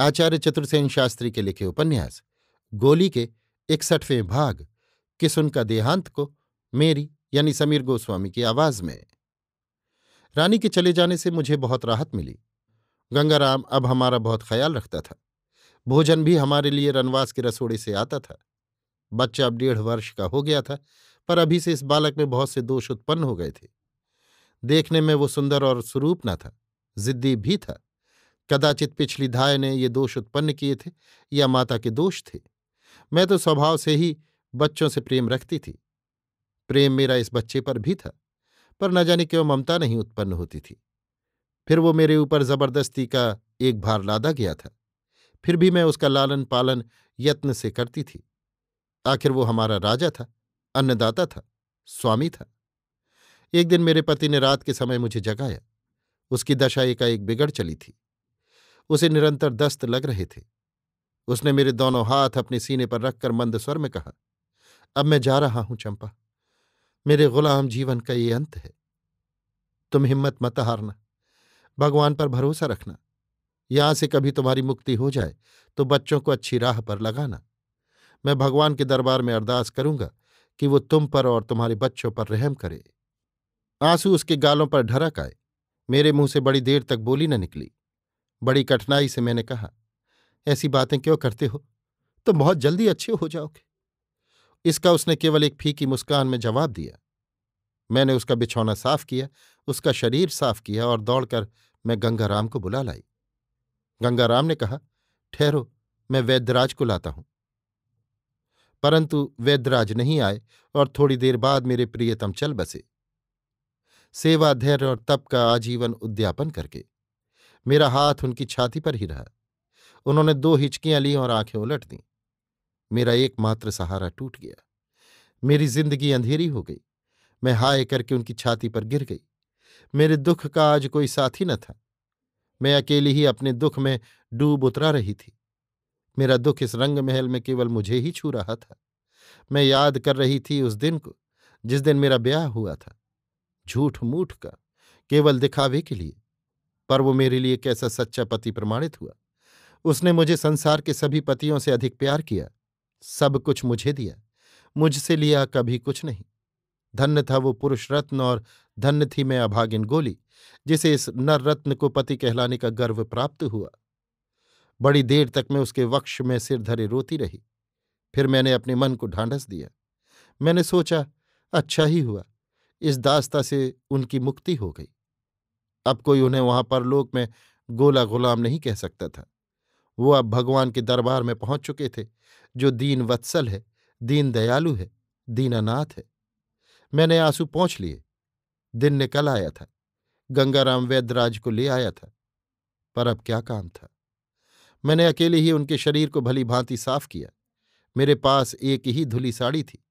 आचार्य चतुर्सेन शास्त्री के लिखे उपन्यास गोली के इकसठवें भाग किसुन का देहांत को मेरी यानी समीर गोस्वामी की आवाज में रानी के चले जाने से मुझे बहुत राहत मिली गंगाराम अब हमारा बहुत ख्याल रखता था भोजन भी हमारे लिए रनवास के रसोड़े से आता था बच्चा अब डेढ़ वर्ष का हो गया था पर अभी से इस बालक में बहुत से दोष उत्पन्न हो गए थे देखने में वो सुंदर और स्वरूप न था जिद्दी भी था कदाचित पिछली धाय ने ये दोष उत्पन्न किए थे या माता के दोष थे मैं तो स्वभाव से ही बच्चों से प्रेम रखती थी प्रेम मेरा इस बच्चे पर भी था पर न जाने क्यों ममता नहीं उत्पन्न होती थी फिर वो मेरे ऊपर जबरदस्ती का एक भार लादा गया था फिर भी मैं उसका लालन पालन यत्न से करती थी आखिर वो हमारा राजा था अन्नदाता था स्वामी था एक दिन मेरे पति ने रात के समय मुझे जगाया उसकी दशा एकाएक बिगड़ चली थी उसे निरंतर दस्त लग रहे थे उसने मेरे दोनों हाथ अपने सीने पर रखकर मंद स्वर में कहा अब मैं जा रहा हूं चंपा मेरे गुलाम जीवन का ये अंत है तुम हिम्मत मत हारना भगवान पर भरोसा रखना यहां से कभी तुम्हारी मुक्ति हो जाए तो बच्चों को अच्छी राह पर लगाना मैं भगवान के दरबार में अरदास करूंगा कि वो तुम पर और तुम्हारे बच्चों पर रहम करे आंसू उसके गालों पर ढरक आए मेरे मुंह से बड़ी देर तक बोली न निकली बड़ी कठिनाई से मैंने कहा ऐसी बातें क्यों करते हो तुम बहुत जल्दी अच्छे हो जाओगे इसका उसने केवल एक फीकी मुस्कान में जवाब दिया मैंने उसका बिछौना साफ किया उसका शरीर साफ किया और दौड़कर मैं गंगाराम को बुला लाई गंगाराम ने कहा ठहरो मैं वैद्यराज को लाता हूं परंतु वैद्यराज नहीं आए और थोड़ी देर बाद मेरे प्रियतम चल बसे सेवा धैर्य और तप का आजीवन उद्यापन करके मेरा हाथ उनकी छाती पर ही रहा उन्होंने दो हिचकियां ली और आंखें उलट दीं मेरा एकमात्र सहारा टूट गया मेरी जिंदगी अंधेरी हो गई मैं हाय करके उनकी छाती पर गिर गई मेरे दुख का आज कोई साथी न था मैं अकेली ही अपने दुख में डूब उतरा रही थी मेरा दुख इस रंग महल में केवल मुझे ही छू रहा था मैं याद कर रही थी उस दिन को जिस दिन मेरा ब्याह हुआ था झूठ मूठ का केवल दिखावे के लिए पर वो मेरे लिए कैसा सच्चा पति प्रमाणित हुआ उसने मुझे संसार के सभी पतियों से अधिक प्यार किया सब कुछ मुझे दिया मुझसे लिया कभी कुछ नहीं धन्य था वो पुरुष रत्न और धन्य थी मैं अभागिन गोली जिसे इस नर रत्न को पति कहलाने का गर्व प्राप्त हुआ बड़ी देर तक मैं उसके वक्ष में सिर धरे रोती रही फिर मैंने अपने मन को ढांढस दिया मैंने सोचा अच्छा ही हुआ इस दास्ता से उनकी मुक्ति हो गई अब कोई उन्हें वहां परलोक में गोला गुलाम नहीं कह सकता था वो अब भगवान के दरबार में पहुंच चुके थे जो दीन वत्सल है दीन दयालु है दीनानाथ है मैंने आंसू पहुंच लिए दिन निकल आया था गंगाराम वैद्यराज को ले आया था पर अब क्या काम था मैंने अकेले ही उनके शरीर को भली भांति साफ किया मेरे पास एक ही धुली साड़ी थी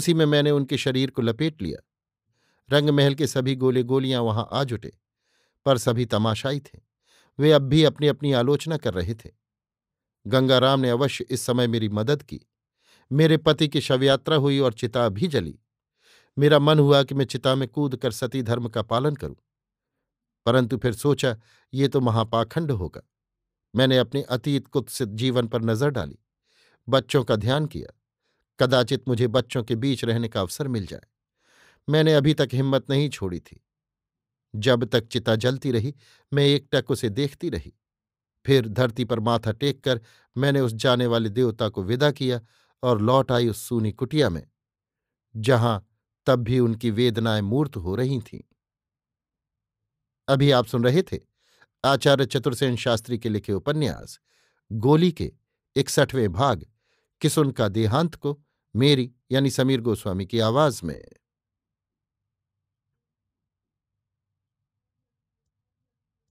उसी में मैंने उनके शरीर को लपेट लिया रंगमहल के सभी गोले गोलियां वहां आ जुटे पर सभी तमाशाई थे वे अब भी अपनी अपनी आलोचना कर रहे थे गंगाराम ने अवश्य इस समय मेरी मदद की मेरे पति की शव यात्रा हुई और चिता भी जली मेरा मन हुआ कि मैं चिता में कूद कर सती धर्म का पालन करूं परंतु फिर सोचा ये तो महापाखंड होगा मैंने अपने अतीत कुत्सित जीवन पर नजर डाली बच्चों का ध्यान किया कदाचित मुझे बच्चों के बीच रहने का अवसर मिल जाए मैंने अभी तक हिम्मत नहीं छोड़ी थी जब तक चिता जलती रही मैं एकटक उसे देखती रही फिर धरती पर माथा टेक कर मैंने उस जाने वाले देवता को विदा किया और लौट आई उस सूनी कुटिया में जहां तब भी उनकी वेदनाएं मूर्त हो रही थीं अभी आप सुन रहे थे आचार्य चतुर्सेन शास्त्री के लिखे उपन्यास गोली के इकसठवें भाग किसुन का देहांत को मेरी यानी समीर गोस्वामी की आवाज में